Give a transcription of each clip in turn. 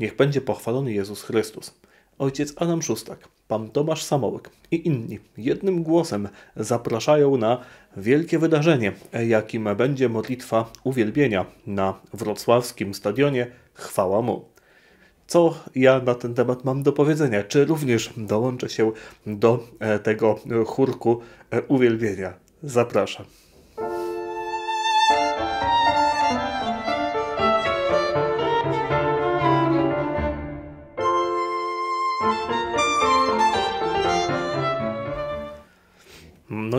Niech będzie pochwalony Jezus Chrystus. Ojciec Adam Szustak, pan Tomasz Samołek i inni jednym głosem zapraszają na wielkie wydarzenie, jakim będzie modlitwa uwielbienia na wrocławskim stadionie Chwała Mu co ja na ten temat mam do powiedzenia, czy również dołączę się do e, tego chórku e, uwielbienia. Zapraszam.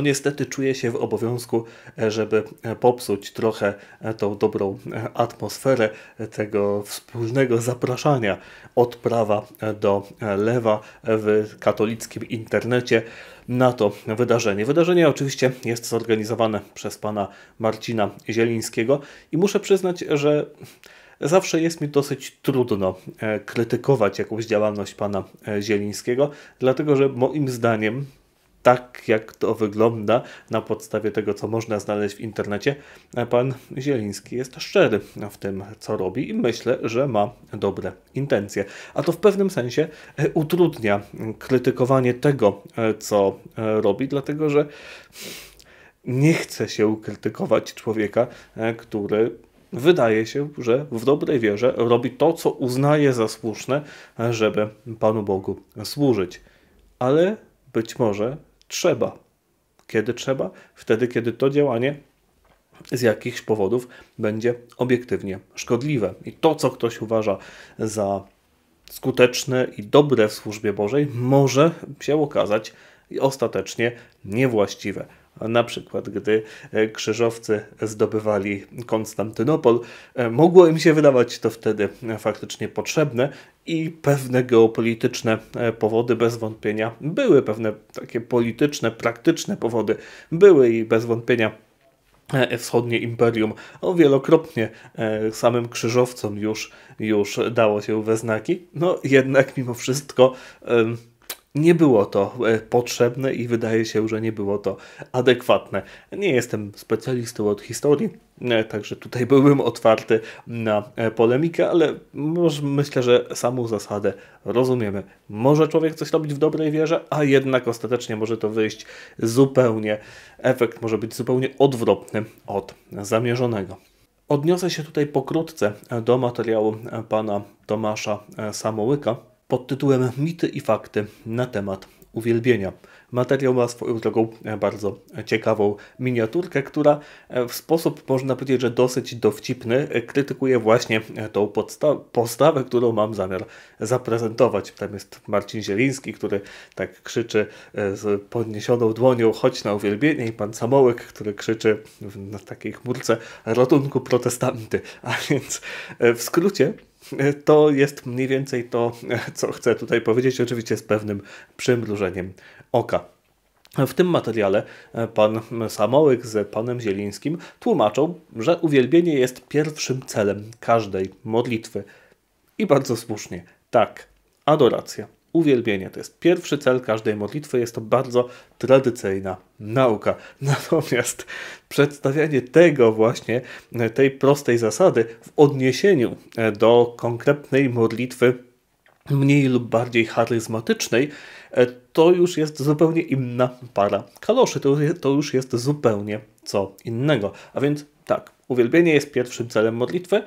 niestety czuję się w obowiązku, żeby popsuć trochę tą dobrą atmosferę tego wspólnego zapraszania od prawa do lewa w katolickim internecie na to wydarzenie. Wydarzenie oczywiście jest zorganizowane przez pana Marcina Zielińskiego i muszę przyznać, że zawsze jest mi dosyć trudno e, krytykować jakąś działalność pana e, Zielińskiego, dlatego że moim zdaniem tak jak to wygląda na podstawie tego, co można znaleźć w internecie, e, pan Zieliński jest szczery w tym, co robi i myślę, że ma dobre intencje. A to w pewnym sensie e, utrudnia krytykowanie tego, e, co robi, dlatego że nie chce się krytykować człowieka, który wydaje się, że w dobrej wierze robi to, co uznaje za słuszne, żeby Panu Bogu służyć. Ale być może trzeba. Kiedy trzeba? Wtedy, kiedy to działanie z jakichś powodów będzie obiektywnie szkodliwe. I to, co ktoś uważa za skuteczne i dobre w służbie Bożej, może się okazać ostatecznie niewłaściwe na przykład gdy e, krzyżowcy zdobywali Konstantynopol, e, mogło im się wydawać to wtedy e, faktycznie potrzebne i pewne geopolityczne powody bez wątpienia były, pewne takie polityczne, praktyczne powody były i bez wątpienia wschodnie imperium o wielokrotnie samym krzyżowcom już, już dało się we znaki. No jednak mimo wszystko nie było to e, potrzebne i wydaje się, że nie było to adekwatne. Nie jestem specjalistą od historii, e, także tutaj byłbym otwarty na e, polemikę, ale myślę, że samą zasadę rozumiemy. Może człowiek coś robić w dobrej wierze, a jednak ostatecznie może to wyjść zupełnie, efekt może być zupełnie odwrotny od zamierzonego. Odniosę się tutaj pokrótce do materiału pana Tomasza Samołyka, pod tytułem Mity i fakty na temat uwielbienia. Materiał ma swoją drogą bardzo ciekawą miniaturkę, która w sposób, można powiedzieć, że dosyć dowcipny krytykuje właśnie tą postawę, którą mam zamiar zaprezentować. Tam jest Marcin Zieliński, który tak krzyczy e, z podniesioną dłonią chodź na uwielbienie i pan Samołek, który krzyczy na takiej chmurce ratunku protestanty. A więc e, w skrócie to jest mniej więcej to, co chcę tutaj powiedzieć, oczywiście z pewnym przymrużeniem oka. W tym materiale e, pan Samołyk z panem Zielińskim tłumaczą, że uwielbienie jest pierwszym celem każdej modlitwy. I bardzo słusznie, tak, adoracja uwielbienie. To jest pierwszy cel każdej modlitwy, jest to bardzo tradycyjna nauka. Natomiast przedstawianie tego właśnie, e, tej prostej zasady w odniesieniu e, do konkretnej modlitwy mniej lub bardziej charyzmatycznej, e, to już jest zupełnie inna para kaloszy. To, to już jest zupełnie co innego. A więc tak, uwielbienie jest pierwszym celem modlitwy,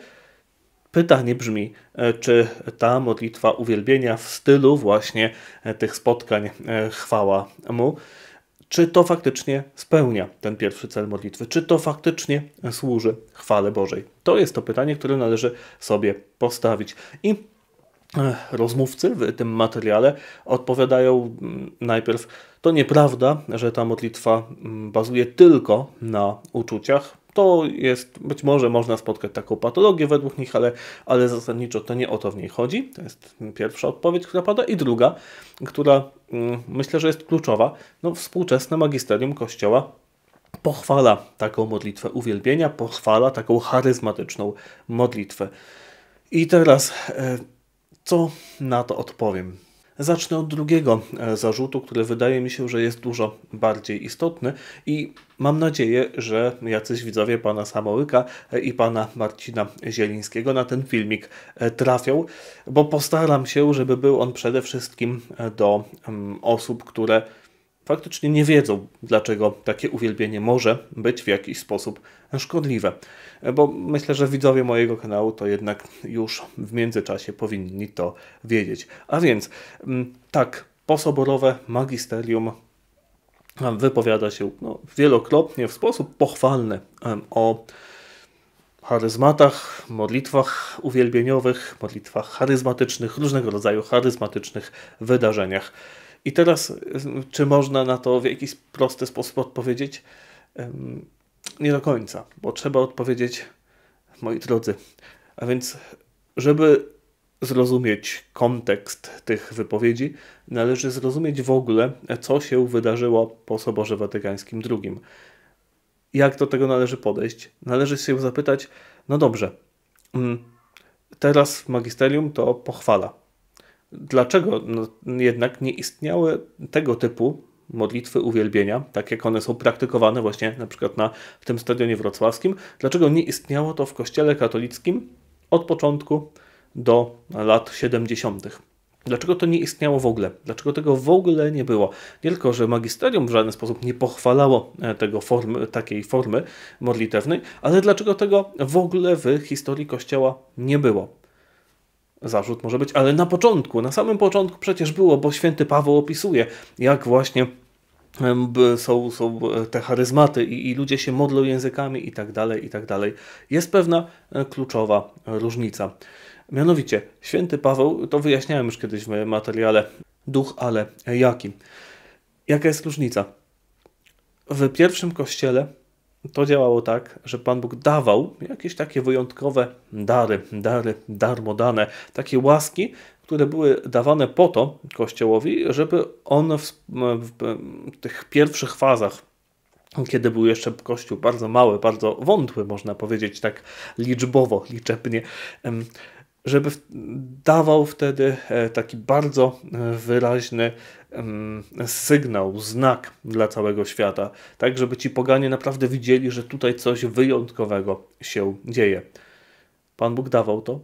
Pytanie brzmi, e, czy ta modlitwa uwielbienia w stylu właśnie e, tych spotkań e, chwała mu, czy to faktycznie spełnia ten pierwszy cel modlitwy, czy to faktycznie służy chwale Bożej. To jest to pytanie, które należy sobie postawić. I rozmówcy w tym materiale odpowiadają najpierw, to nieprawda, że ta modlitwa bazuje tylko na uczuciach. To jest, być może można spotkać taką patologię według nich, ale, ale zasadniczo to nie o to w niej chodzi. To jest pierwsza odpowiedź, która pada. I druga, która mm, myślę, że jest kluczowa. No, współczesne magisterium Kościoła pochwala taką modlitwę uwielbienia, pochwala taką charyzmatyczną modlitwę. I teraz, e, co na to odpowiem? Zacznę od drugiego e, zarzutu, który wydaje mi się, że jest dużo bardziej istotny i mam nadzieję, że jacyś widzowie pana Samołyka e, i pana Marcina Zielińskiego na ten filmik e, trafią, bo postaram się, żeby był on przede wszystkim do mm, osób, które faktycznie nie wiedzą, dlaczego takie uwielbienie może być w jakiś sposób szkodliwe. Bo myślę, że widzowie mojego kanału to jednak już w międzyczasie powinni to wiedzieć. A więc, mm, tak, posoborowe magisterium wypowiada się no, wielokrotnie w sposób pochwalny o charyzmatach, modlitwach uwielbieniowych, modlitwach charyzmatycznych, różnego rodzaju charyzmatycznych wydarzeniach. I teraz, y, czy można na to w jakiś prosty sposób odpowiedzieć? Nie do końca, bo trzeba odpowiedzieć, moi drodzy. A więc, żeby zrozumieć kontekst tych wypowiedzi, należy zrozumieć w ogóle, co się wydarzyło po Soborze Watykańskim II. Jak do tego należy podejść? Należy się zapytać, no dobrze, mm, teraz magisterium to pochwala, dlaczego no, jednak nie istniały tego typu modlitwy uwielbienia, tak jak one są praktykowane właśnie na przykład na, w tym stadionie wrocławskim, dlaczego nie istniało to w kościele katolickim od początku do lat 70. Dlaczego to nie istniało w ogóle? Dlaczego tego w ogóle nie było? Nie tylko, że magisterium w żaden sposób nie pochwalało e, tego formy, takiej formy modlitewnej, ale dlaczego tego w ogóle w historii Kościoła nie było? zarzut może być, ale na początku, na samym początku przecież było, bo święty Paweł opisuje, jak właśnie są, są te charyzmaty i, i ludzie się modlą językami i tak dalej, i tak dalej. Jest pewna e, kluczowa różnica. Mianowicie, święty Paweł, to wyjaśniałem już kiedyś w materiale, duch, ale jaki. Jaka jest różnica? W pierwszym kościele to działało tak, że Pan Bóg dawał jakieś takie wyjątkowe dary, dary darmo dane, takie łaski, które były dawane po to Kościołowi, żeby on w, w, w tych pierwszych fazach kiedy był jeszcze kościół bardzo mały, bardzo wątły, można powiedzieć tak liczbowo, liczebnie, żeby dawał wtedy e, taki bardzo e, wyraźny sygnał, znak dla całego świata, tak żeby ci poganie naprawdę widzieli, że tutaj coś wyjątkowego się dzieje. Pan Bóg dawał to,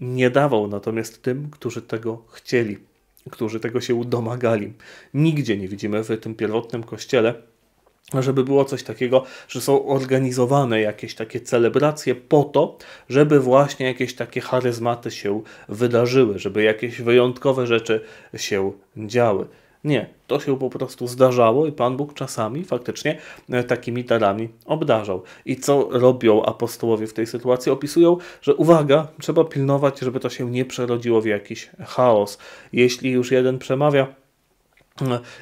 nie dawał natomiast tym, którzy tego chcieli, którzy tego się domagali. Nigdzie nie widzimy w tym pierwotnym kościele żeby było coś takiego, że są organizowane jakieś takie celebracje po to, żeby właśnie jakieś takie charyzmaty się wydarzyły, żeby jakieś wyjątkowe rzeczy się działy. Nie, to się po prostu zdarzało i Pan Bóg czasami faktycznie e, takimi darami obdarzał. I co robią apostołowie w tej sytuacji? Opisują, że uwaga, trzeba pilnować, żeby to się nie przerodziło w jakiś chaos. Jeśli już jeden przemawia,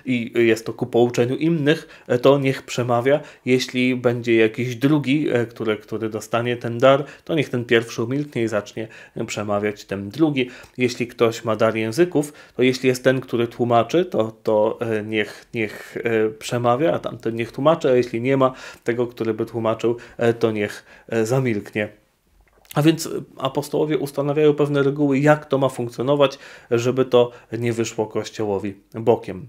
i jest to ku pouczeniu innych, to niech przemawia. Jeśli będzie jakiś drugi, e, który, który dostanie ten dar, to niech ten pierwszy umilknie i zacznie przemawiać ten drugi. Jeśli ktoś ma dar języków, to jeśli jest ten, który tłumaczy, to, to e, niech, niech e, przemawia, a tamten niech tłumaczy, a jeśli nie ma tego, który by tłumaczył, to niech zamilknie. A więc apostołowie ustanawiają pewne reguły, jak to ma funkcjonować, żeby to nie wyszło Kościołowi bokiem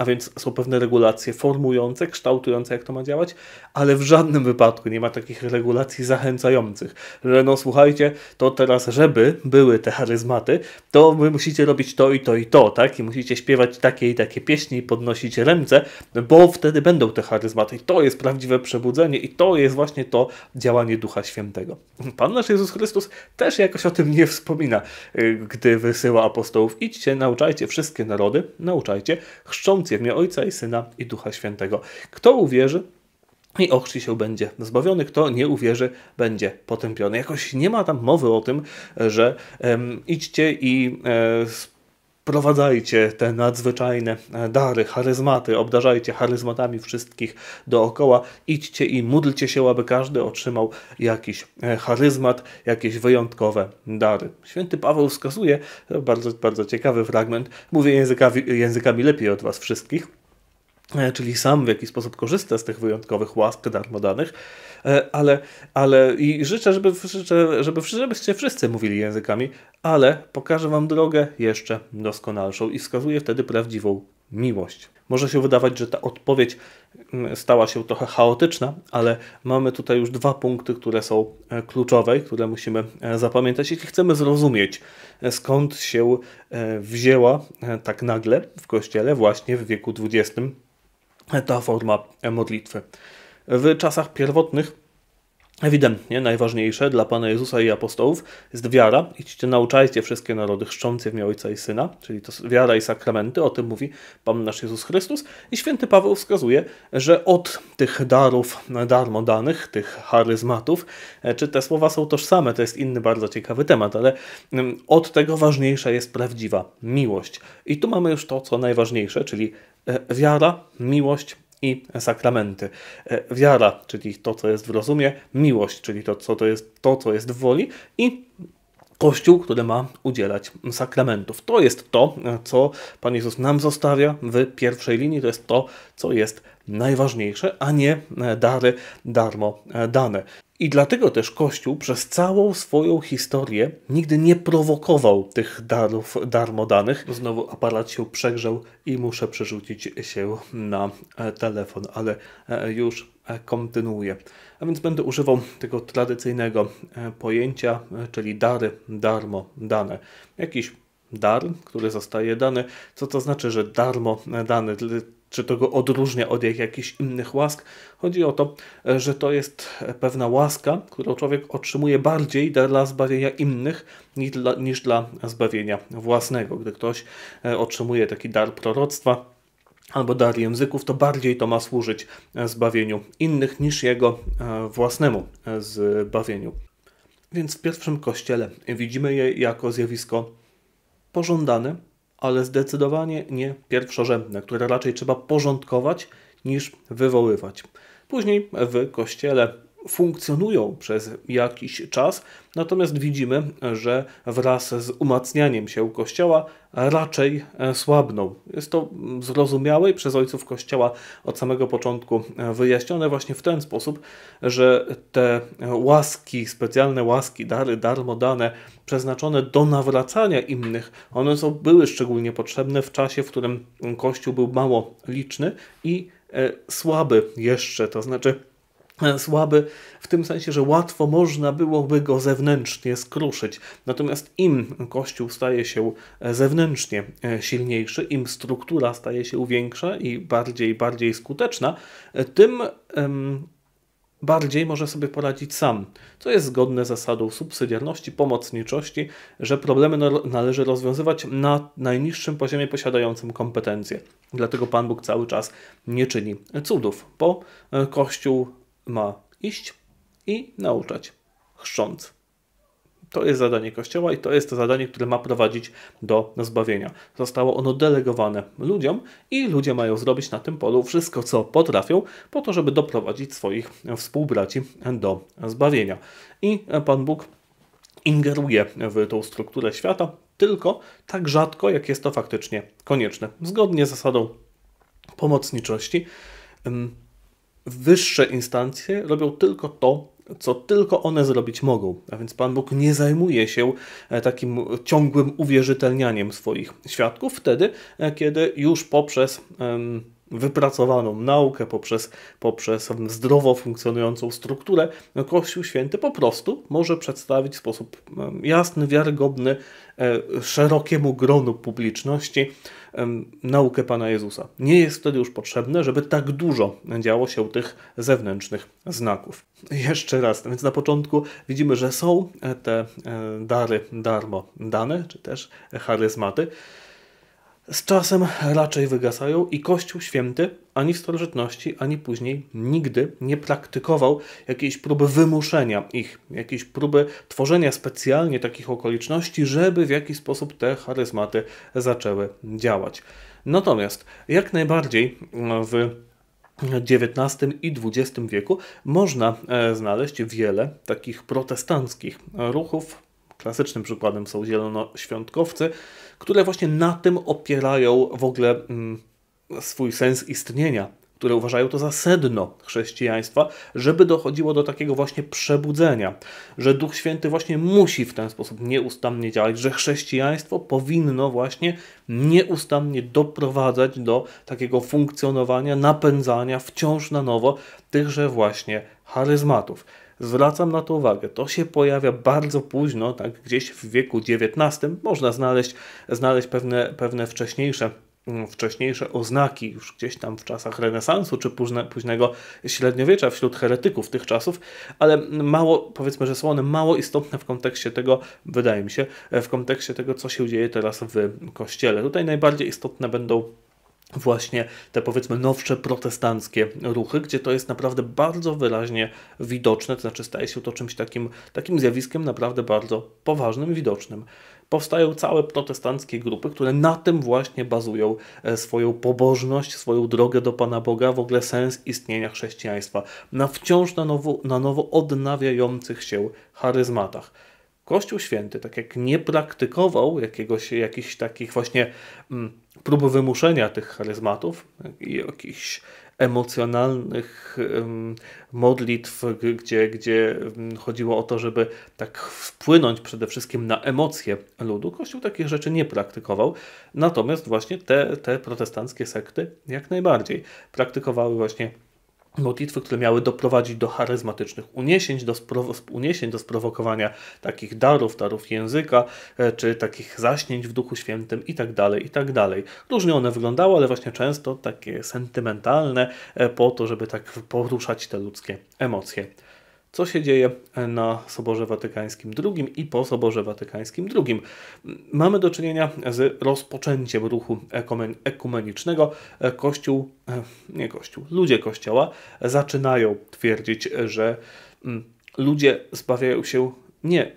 a więc są pewne regulacje formujące, kształtujące, jak to ma działać, ale w żadnym wypadku nie ma takich regulacji zachęcających, że no słuchajcie, to teraz, żeby były te charyzmaty, to wy musicie robić to i to i to, tak? I musicie śpiewać takie i takie pieśni i podnosić ręce, bo wtedy będą te charyzmaty. I to jest prawdziwe przebudzenie i to jest właśnie to działanie Ducha Świętego. Pan nasz Jezus Chrystus też jakoś o tym nie wspomina, y, gdy wysyła apostołów. Idźcie, nauczajcie wszystkie narody, nauczajcie, chrząc w imię Ojca i Syna i Ducha Świętego. Kto uwierzy, i ochrzci się będzie zbawiony, kto nie uwierzy, będzie potępiony. Jakoś nie ma tam mowy o tym, że um, idźcie i e, Wprowadzajcie te nadzwyczajne e, dary, charyzmaty, obdarzajcie charyzmatami wszystkich dookoła, idźcie i módlcie się, aby każdy otrzymał jakiś e, charyzmat, jakieś wyjątkowe dary. Święty Paweł wskazuje, bardzo, bardzo ciekawy fragment, mówię językami, językami lepiej od was wszystkich, E, czyli sam w jakiś sposób korzysta z tych wyjątkowych łask darmo danych, e, ale, ale i życzę, żeby, życzę żeby, żebyście wszyscy mówili językami, ale pokażę Wam drogę jeszcze doskonalszą i wskazuję wtedy prawdziwą miłość. Może się wydawać, że ta odpowiedź mm, stała się trochę chaotyczna, ale mamy tutaj już dwa punkty, które są e, kluczowe i które musimy zapamiętać, jeśli chcemy zrozumieć, skąd się wzięła tak nagle w kościele właśnie w wieku XX ta forma modlitwy. W czasach pierwotnych Ewidentnie najważniejsze dla Pana Jezusa i apostołów jest wiara. Idźcie, nauczajcie wszystkie narody, szczące w imię Ojca i Syna, czyli to wiara i sakramenty, o tym mówi Pan nasz Jezus Chrystus. I święty Paweł wskazuje, że od tych darów darmo danych, tych charyzmatów, e, czy te słowa są tożsame, to jest inny bardzo ciekawy temat, ale mm, od tego ważniejsza jest prawdziwa miłość. I tu mamy już to, co najważniejsze, czyli E, wiara, miłość i sakramenty. E, wiara, czyli to, co jest w rozumie, miłość, czyli to, co to jest, to, co jest w woli i Kościół, który ma udzielać sakramentów. To jest to, co Pan Jezus nam zostawia w pierwszej linii, to jest to, co jest najważniejsze, a nie e, dary darmo e, dane. I dlatego też Kościół przez całą swoją historię nigdy nie prowokował tych darów darmodanych. Znowu aparat się przegrzał i muszę przerzucić się na e, telefon, ale już kontynuuję. A więc będę używał tego tradycyjnego pojęcia, czyli dary darmo dane. Jakiś dar, który zostaje dany, co to znaczy, że darmo dany czy to go odróżnia od jakichś innych łask. Chodzi o to, że to jest e, pewna łaska, którą człowiek otrzymuje bardziej dla zbawienia innych niż dla, niż dla zbawienia własnego. Gdy ktoś e, otrzymuje taki dar proroctwa, albo dar języków, to bardziej to ma służyć e, zbawieniu innych niż jego własnemu zbawieniu. Więc w pierwszym kościele widzimy je jako zjawisko pożądane, ale zdecydowanie nie pierwszorzędne, które raczej trzeba porządkować niż wywoływać. Później w kościele funkcjonują przez jakiś czas, natomiast widzimy, że wraz z umacnianiem się Kościoła raczej e, słabną. Jest to zrozumiałe i przez ojców Kościoła od samego początku e, wyjaśnione właśnie w ten sposób, że te e, łaski, specjalne łaski, dary darmo dane, przeznaczone do nawracania innych, one są, były szczególnie potrzebne w czasie, w którym Kościół był mało liczny i słaby jeszcze, to znaczy E, słaby w tym sensie, że łatwo można byłoby go zewnętrznie skruszyć. Natomiast im Kościół staje się e, zewnętrznie e, silniejszy, im struktura staje się większa i bardziej, bardziej skuteczna, tym bardziej może sobie poradzić sam, co jest zgodne z zasadą subsydiarności, pomocniczości, że problemy należy rozwiązywać na najniższym poziomie posiadającym kompetencje. Dlatego Pan Bóg cały czas nie czyni cudów, bo Kościół ma iść i nauczać, chrząc. To jest zadanie Kościoła i to jest to zadanie, które ma prowadzić do zbawienia. Zostało ono delegowane ludziom i ludzie mają zrobić na tym polu wszystko, co potrafią, po to, żeby doprowadzić swoich współbraci do zbawienia. I Pan Bóg ingeruje w tą strukturę świata tylko tak rzadko, jak jest to faktycznie konieczne. Zgodnie z zasadą pomocniczości wyższe instancje robią tylko to, co tylko one zrobić mogą. A więc Pan Bóg nie zajmuje się e, takim ciągłym uwierzytelnianiem swoich świadków wtedy, e, kiedy już poprzez wypracowaną naukę, poprzez, poprzez zdrowo funkcjonującą strukturę, no, Kościół Święty po prostu może przedstawić w sposób jasny, wiarygodny, e, szerokiemu gronu publiczności naukę Pana Jezusa. Nie jest wtedy już potrzebne, żeby tak dużo działo się tych zewnętrznych znaków. Jeszcze raz, więc na początku widzimy, że są te e, dary darmo dane, czy też charyzmaty z czasem raczej wygasają i Kościół Święty ani w starożytności, ani później nigdy nie praktykował jakiejś próby wymuszenia ich, jakiejś próby tworzenia specjalnie takich okoliczności, żeby w jakiś sposób te charyzmaty zaczęły działać. Natomiast jak najbardziej w XIX i XX wieku można e, znaleźć wiele takich protestanckich ruchów, Klasycznym przykładem są zielonoświątkowcy, które właśnie na tym opierają w ogóle mm, swój sens istnienia, które uważają to za sedno chrześcijaństwa, żeby dochodziło do takiego właśnie przebudzenia, że Duch Święty właśnie musi w ten sposób nieustannie działać, że chrześcijaństwo powinno właśnie nieustannie doprowadzać do takiego funkcjonowania, napędzania wciąż na nowo tychże właśnie charyzmatów. Zwracam na to uwagę. To się pojawia bardzo późno, tak gdzieś w wieku XIX. Można znaleźć, znaleźć pewne, pewne wcześniejsze mm, wcześniejsze oznaki już gdzieś tam w czasach renesansu czy późne, późnego średniowiecza wśród heretyków tych czasów, ale mało, powiedzmy, że są one mało istotne w kontekście tego, wydaje mi się, w kontekście tego, co się dzieje teraz w kościele. Tutaj najbardziej istotne będą właśnie te powiedzmy nowsze protestanckie ruchy, gdzie to jest naprawdę bardzo wyraźnie widoczne, to znaczy staje się to czymś takim, takim zjawiskiem naprawdę bardzo poważnym, widocznym. Powstają całe protestanckie grupy, które na tym właśnie bazują e, swoją pobożność, swoją drogę do Pana Boga, w ogóle sens istnienia chrześcijaństwa, na wciąż na nowo, na nowo odnawiających się charyzmatach. Kościół Święty, tak jak nie praktykował jakiegoś, jakichś takich właśnie m, mm, prób wymuszenia tych charyzmatów i jakichś emocjonalnych mm, modlitw, gdzie, gdzie mm, chodziło o to, żeby tak wpłynąć przede wszystkim na emocje ludu. Kościół takich rzeczy nie praktykował, natomiast właśnie te, te protestanckie sekty jak najbardziej praktykowały właśnie modlitwy, które miały doprowadzić do charyzmatycznych uniesień, do, uniesień, do sprowokowania takich darów, darów języka, e, czy takich zaśnięć w Duchu Świętym itd., tak itd. Tak Różnie one wyglądały, ale właśnie często takie sentymentalne e, po to, żeby tak poruszać te ludzkie emocje co się dzieje e, na Soborze Watykańskim II i po Soborze Watykańskim II. Mamy do czynienia z rozpoczęciem ruchu ekumenicznego. E, Kościół, e, nie Kościół, ludzie Kościoła zaczynają twierdzić, że mm, ludzie zbawiają się nie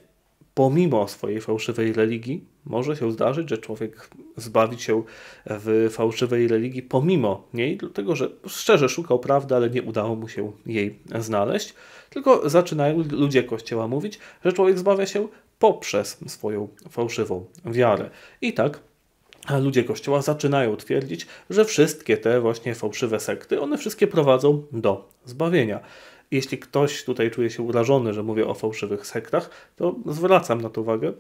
pomimo swojej fałszywej religii, może się zdarzyć, że człowiek zbawi się w fałszywej religii pomimo niej, dlatego że szczerze szukał prawdy, ale nie udało mu się jej znaleźć. Tylko zaczynają ludzie Kościoła mówić, że człowiek zbawia się poprzez swoją fałszywą wiarę. I tak ludzie Kościoła zaczynają twierdzić, że wszystkie te właśnie fałszywe sekty, one wszystkie prowadzą do zbawienia jeśli ktoś tutaj czuje się urażony, że mówię o fałszywych sektach, to zwracam na to uwagę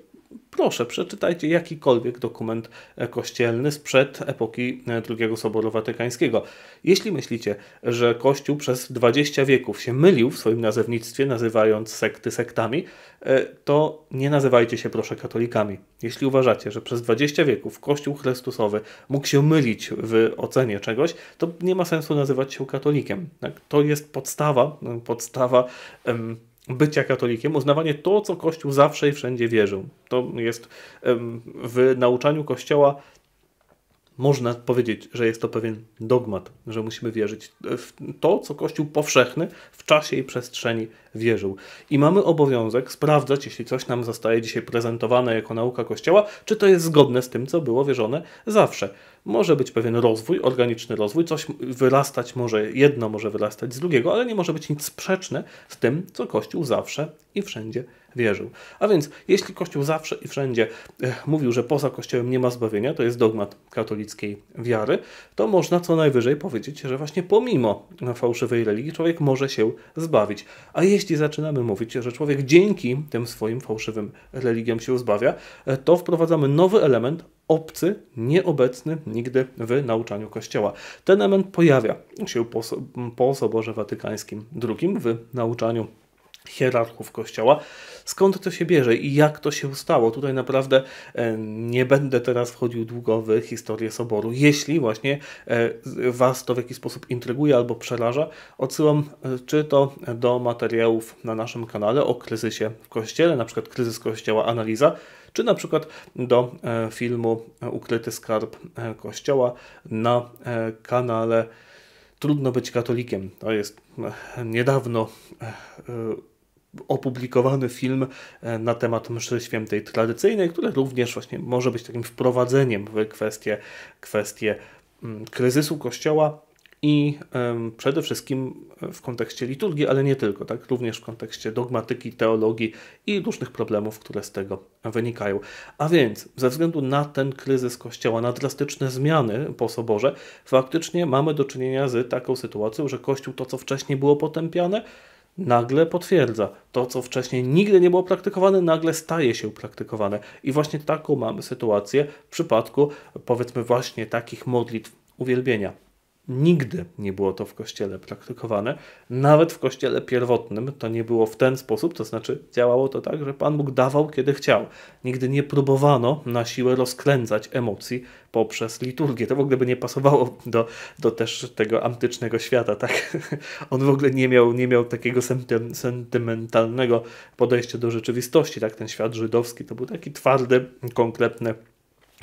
proszę, przeczytajcie jakikolwiek dokument e, kościelny sprzed epoki e, II Soboru Watykańskiego. Jeśli myślicie, że Kościół przez 20 wieków się mylił w swoim nazewnictwie, nazywając sekty sektami, e, to nie nazywajcie się proszę katolikami. Jeśli uważacie, że przez 20 wieków Kościół Chrystusowy mógł się mylić w ocenie czegoś, to nie ma sensu nazywać się katolikiem. Tak? To jest podstawa, podstawa. Um, bycia katolikiem, uznawanie to, co Kościół zawsze i wszędzie wierzył. To jest w nauczaniu Kościoła można powiedzieć, że jest to pewien dogmat, że musimy wierzyć w to, co Kościół powszechny w czasie i przestrzeni wierzył. I mamy obowiązek sprawdzać, jeśli coś nam zostaje dzisiaj prezentowane jako nauka Kościoła, czy to jest zgodne z tym, co było wierzone zawsze. Może być pewien rozwój, organiczny rozwój, coś wyrastać może, jedno może wyrastać z drugiego, ale nie może być nic sprzeczne z tym, co Kościół zawsze i wszędzie wierzył wierzył. A więc, jeśli Kościół zawsze i wszędzie eh, mówił, że poza Kościołem nie ma zbawienia, to jest dogmat katolickiej wiary, to można co najwyżej powiedzieć, że właśnie pomimo no, fałszywej religii człowiek może się zbawić. A jeśli zaczynamy mówić, że człowiek dzięki tym swoim fałszywym religiom się zbawia, eh, to wprowadzamy nowy element obcy, nieobecny nigdy w nauczaniu Kościoła. Ten element pojawia się po, po Soborze Watykańskim II w nauczaniu hierarchów Kościoła. Skąd to się bierze i jak to się stało? Tutaj naprawdę e, nie będę teraz wchodził długo w historię Soboru. Jeśli właśnie e, Was to w jakiś sposób intryguje albo przeraża, odsyłam e, czy to do materiałów na naszym kanale o kryzysie w Kościele, na przykład kryzys Kościoła Analiza, czy na przykład do filmu Ukryty Skarb Kościoła na kanale Trudno być katolikiem. To jest niedawno opublikowany film e, na temat mszy świętej tradycyjnej, które również właśnie może być takim wprowadzeniem w kwestie, kwestie mm, kryzysu Kościoła i przede wszystkim w kontekście liturgii, ale nie tylko, tak? również w kontekście dogmatyki, teologii i różnych problemów, które z tego wynikają. A więc ze względu na ten kryzys Kościoła, na drastyczne zmiany po soborze, faktycznie mamy do czynienia z taką sytuacją, że Kościół to, co wcześniej było potępiane, nagle potwierdza. To, co wcześniej nigdy nie było praktykowane, nagle staje się praktykowane. I właśnie taką mamy sytuację w przypadku, powiedzmy, właśnie takich modlitw uwielbienia. Nigdy nie było to w kościele praktykowane. Nawet w kościele pierwotnym to nie było w ten sposób, to znaczy działało to tak, że Pan Bóg dawał, kiedy chciał. Nigdy nie próbowano na siłę rozkręcać emocji poprzez liturgię. To w ogóle by nie pasowało do, do też tego antycznego świata. Tak? On w ogóle nie miał, nie miał takiego senty, sentymentalnego podejścia do rzeczywistości. Tak? Ten świat żydowski to był taki twardy, konkretny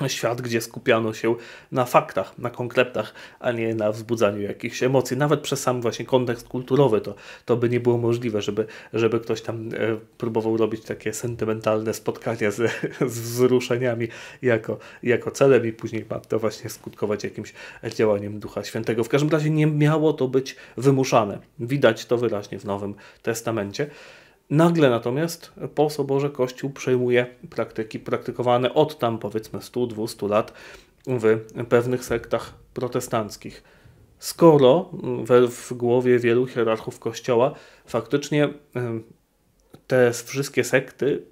świat, gdzie skupiano się na faktach, na konkretach, a nie na wzbudzaniu jakichś emocji. Nawet przez sam właśnie kontekst kulturowy to, to by nie było możliwe, żeby, żeby ktoś tam e, próbował robić takie sentymentalne spotkania z, z wzruszeniami jako, jako celem i później ma to właśnie skutkować jakimś działaniem Ducha Świętego. W każdym razie nie miało to być wymuszane. Widać to wyraźnie w Nowym Testamencie. Nagle natomiast po soborze Kościół przejmuje praktyki praktykowane od tam powiedzmy 100-200 lat w pewnych sektach protestanckich. Skoro w, głowie wielu hierarchów Kościoła faktycznie te wszystkie sekty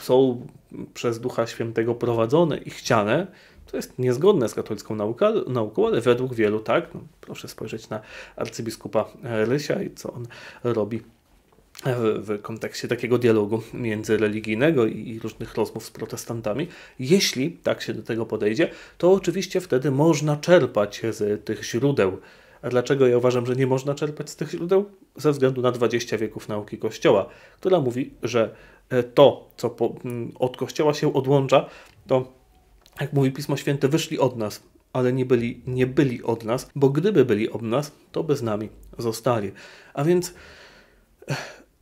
są przez Ducha Świętego prowadzone i chciane, to jest niezgodne z katolicką nauką, nauką ale według wielu tak. No, proszę spojrzeć na arcybiskupa Rysia i co on robi w kontekście takiego dialogu międzyreligijnego i różnych rozmów z protestantami. Jeśli tak się do tego podejdzie, to oczywiście wtedy można czerpać z tych źródeł. A dlaczego ja uważam, że nie można czerpać z tych źródeł? Ze względu na 20 wieków nauki Kościoła, która mówi, że e, to, co po, od Kościoła się odłącza, to, jak mówi Pismo Święte, wyszli od nas, ale nie byli, nie byli od nas, bo gdyby byli od nas, to by z nami zostali. A więc e,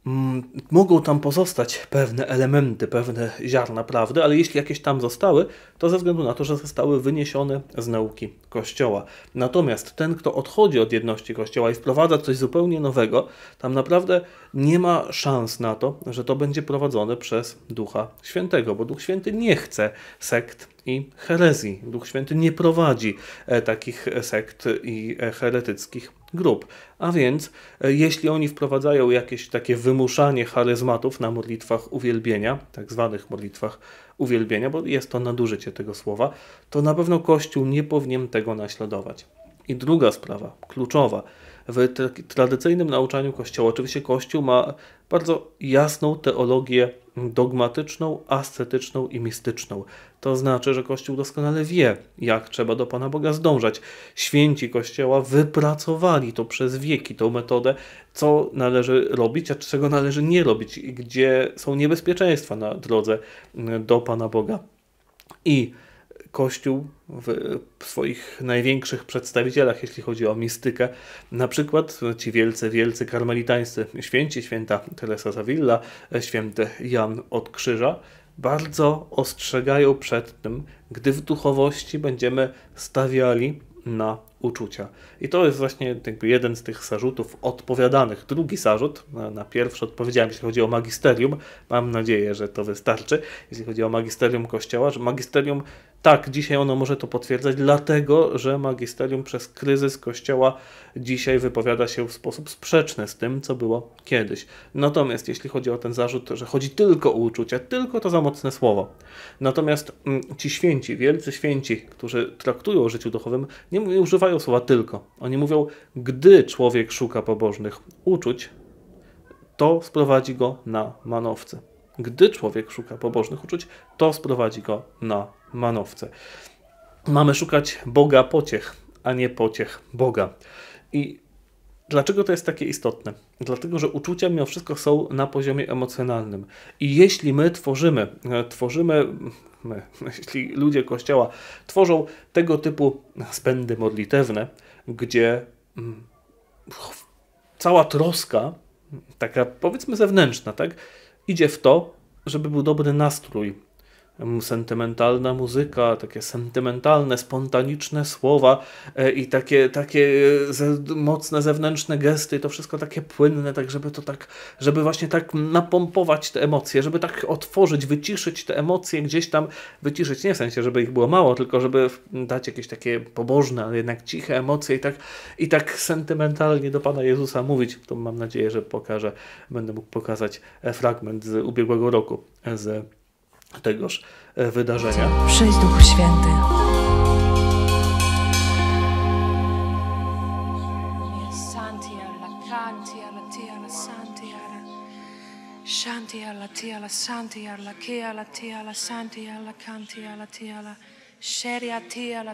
Mm, mogą tam pozostać pewne elementy, pewne ziarna prawdy, ale jeśli jakieś tam zostały, to ze względu na to, że zostały wyniesione z nauki Kościoła. Natomiast ten, kto odchodzi od jedności Kościoła i wprowadza coś zupełnie nowego, tam naprawdę nie ma szans na to, że to będzie prowadzone przez Ducha Świętego, bo Duch Święty nie chce sekt i herezji. Duch Święty nie prowadzi e, takich sekt i e, heretyckich grup. A więc, e, jeśli oni wprowadzają jakieś takie wymuszanie charyzmatów na modlitwach uwielbienia, tak zwanych modlitwach uwielbienia, bo jest to nadużycie tego słowa, to na pewno Kościół nie powinien tego naśladować. I druga sprawa, kluczowa. W tradycyjnym nauczaniu Kościoła, oczywiście Kościół ma bardzo jasną teologię dogmatyczną, ascetyczną i mistyczną. To znaczy, że Kościół doskonale wie, jak trzeba do Pana Boga zdążać. Święci Kościoła wypracowali to przez wieki, tą metodę, co należy robić, a czego należy nie robić, gdzie są niebezpieczeństwa na drodze do Pana Boga. I Kościół w swoich największych przedstawicielach, jeśli chodzi o mistykę. Na przykład no, ci wielcy, wielcy karmelitańscy święci, święta Teresa Zawilla, święty Jan od Krzyża, bardzo ostrzegają przed tym, gdy w duchowości będziemy stawiali na uczucia. I to jest właśnie jeden z tych zarzutów odpowiadanych. Drugi zarzut, na pierwszy odpowiedziałem, jeśli chodzi o magisterium, mam nadzieję, że to wystarczy, jeśli chodzi o magisterium Kościoła, że magisterium tak, dzisiaj ono może to potwierdzać, dlatego że magisterium przez kryzys Kościoła dzisiaj wypowiada się w sposób sprzeczny z tym, co było kiedyś. Natomiast jeśli chodzi o ten zarzut, że chodzi tylko o uczucia, tylko to za mocne słowo. Natomiast mm, ci święci, wielcy święci, którzy traktują o życiu duchowym, nie, nie używają słowa tylko. Oni mówią, gdy człowiek szuka pobożnych uczuć, to sprowadzi go na manowce. Gdy człowiek szuka pobożnych uczuć, to sprowadzi go na manowce. Mamy szukać Boga pociech, a nie pociech Boga. I Dlaczego to jest takie istotne? Dlatego, że uczucia mimo wszystko są na poziomie emocjonalnym. I jeśli my tworzymy, e, tworzymy, my, jeśli ludzie Kościoła tworzą tego typu spędy modlitewne, gdzie cała troska, taka powiedzmy zewnętrzna, tak, idzie w to, żeby był dobry nastrój, sentymentalna muzyka, takie sentymentalne, spontaniczne słowa e, i takie, takie e, mocne zewnętrzne gesty, to wszystko takie płynne, tak żeby to tak, żeby właśnie tak napompować te emocje, żeby tak otworzyć, wyciszyć te emocje gdzieś tam, wyciszyć nie w sensie, żeby ich było mało, tylko żeby dać jakieś takie pobożne, ale jednak ciche emocje i tak, i tak sentymentalnie do Pana Jezusa mówić. To mam nadzieję, że pokażę, będę mógł pokazać e, fragment z ubiegłego roku z tegoż e, wydarzenia. Przyjdź Duchu Święty. Shanti tia la santi santi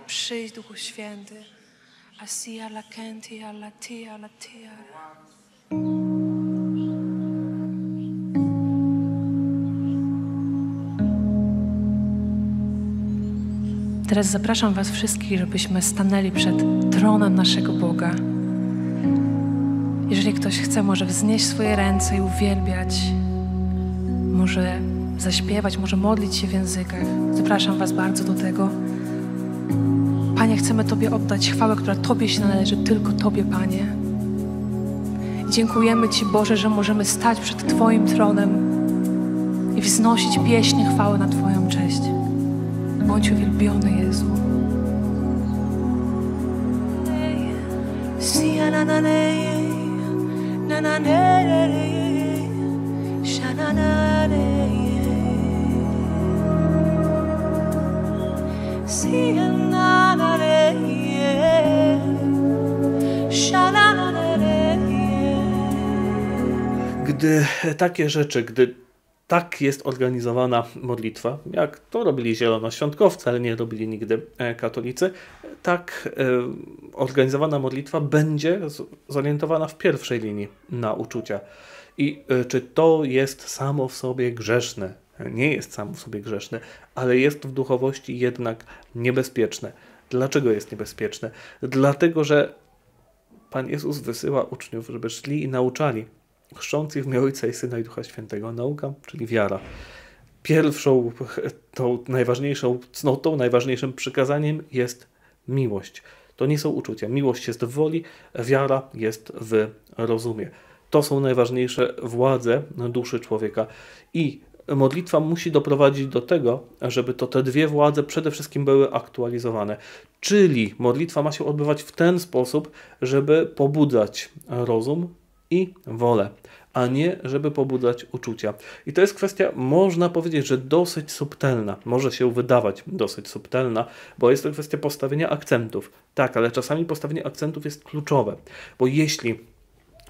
przyjdź Duchu Święty, asia la kenti alla tiala, tiala. Teraz zapraszam Was wszystkich, żebyśmy stanęli przed tronem naszego Boga. Jeżeli ktoś chce, może wznieść swoje ręce i uwielbiać, może zaśpiewać, może modlić się w językach. Zapraszam Was bardzo do tego. Panie, chcemy Tobie oddać chwałę, która Tobie się należy, tylko Tobie, Panie. Dziękujemy Ci, Boże, że możemy stać przed Twoim tronem i wznosić pieśń chwały na Twoją cześć bądź uwielbiony, Jezu. Gdy takie rzeczy, gdy tak jest organizowana modlitwa, jak to robili zielonoświątkowcy, ale nie robili nigdy e, katolicy, tak e, organizowana modlitwa będzie zorientowana w pierwszej linii na uczucia. I e, czy to jest samo w sobie grzeszne? Nie jest samo w sobie grzeszne, ale jest w duchowości jednak niebezpieczne. Dlaczego jest niebezpieczne? Dlatego, że Pan Jezus wysyła uczniów, żeby szli i nauczali chrzcząc ich w imię Ojca i Syna i Ducha Świętego. Nauka, czyli wiara. Pierwszą, tą najważniejszą cnotą, najważniejszym przykazaniem jest miłość. To nie są uczucia. Miłość jest w woli, wiara jest w rozumie. To są najważniejsze władze duszy człowieka. I modlitwa musi doprowadzić do tego, żeby to te dwie władze przede wszystkim były aktualizowane. Czyli modlitwa ma się odbywać w ten sposób, żeby pobudzać rozum, i wolę, a nie żeby pobudzać uczucia. I to jest kwestia, można powiedzieć, że dosyć subtelna. Może się wydawać dosyć subtelna, bo jest to kwestia postawienia akcentów. Tak, ale czasami postawienie akcentów jest kluczowe, bo jeśli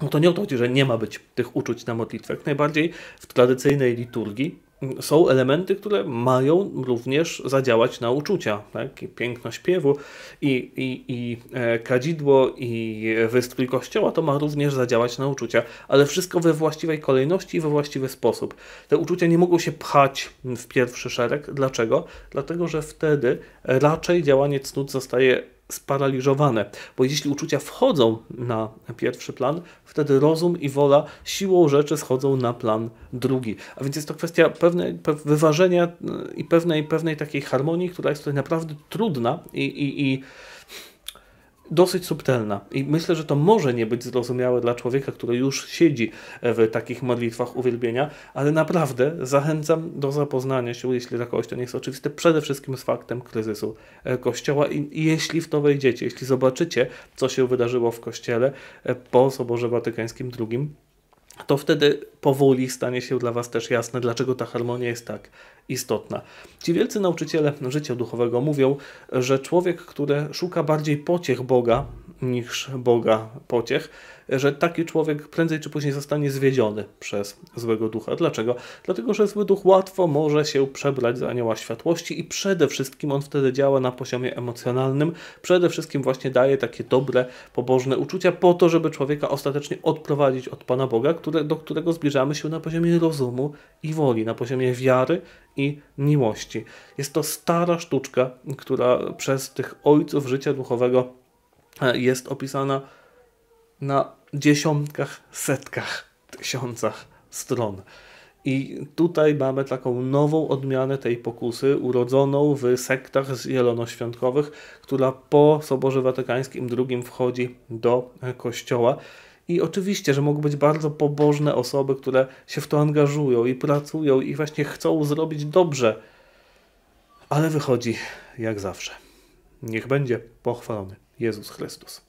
no to nie o to chodzi, że nie ma być tych uczuć na modlitwach. Najbardziej w tradycyjnej liturgii są elementy, które mają również zadziałać na uczucia. Tak? piękno śpiewu i, i, i e, kadzidło i wystrój kościoła to ma również zadziałać na uczucia, ale wszystko we właściwej kolejności i we właściwy sposób. Te uczucia nie mogą się pchać w pierwszy szereg. Dlaczego? Dlatego, że wtedy raczej działanie cnót zostaje sparaliżowane, bo jeśli uczucia wchodzą na pierwszy plan, wtedy rozum i wola siłą rzeczy schodzą na plan drugi. A więc jest to kwestia pewnej, wyważenia y, i pewnej, pewnej takiej harmonii, która jest tutaj naprawdę trudna i, i, i dosyć subtelna. I myślę, że to może nie być zrozumiałe dla człowieka, który już siedzi e, w takich modlitwach uwielbienia, ale naprawdę zachęcam do zapoznania się, jeśli dla kogoś to nie jest oczywiste, przede wszystkim z faktem kryzysu e, Kościoła. I jeśli w to wejdziecie, jeśli zobaczycie, co się wydarzyło w Kościele e, po Soborze Watykańskim II, to wtedy powoli stanie się dla Was też jasne, dlaczego ta harmonia jest tak istotna. Ci wielcy nauczyciele życia duchowego mówią, że człowiek, który szuka bardziej pociech Boga niż Boga pociech, że taki człowiek prędzej czy później zostanie zwiedziony przez złego ducha. Dlaczego? Dlatego, że zły duch łatwo może się przebrać za anioła światłości i przede wszystkim on wtedy działa na poziomie emocjonalnym. Przede wszystkim właśnie daje takie dobre, pobożne uczucia po to, żeby człowieka ostatecznie odprowadzić od Pana Boga, które, do którego zbliżamy się na poziomie rozumu i woli, na poziomie wiary i miłości. Jest to stara sztuczka, która przez tych ojców życia duchowego e, jest opisana na dziesiątkach, setkach, tysiącach stron. I tutaj mamy taką nową odmianę tej pokusy, urodzoną w sektach zielonoświątkowych, która po Soborze Watykańskim II wchodzi do kościoła. I oczywiście, że mogą być bardzo pobożne osoby, które się w to angażują i pracują i właśnie chcą zrobić dobrze, ale wychodzi jak zawsze. Niech będzie pochwalony Jezus Chrystus.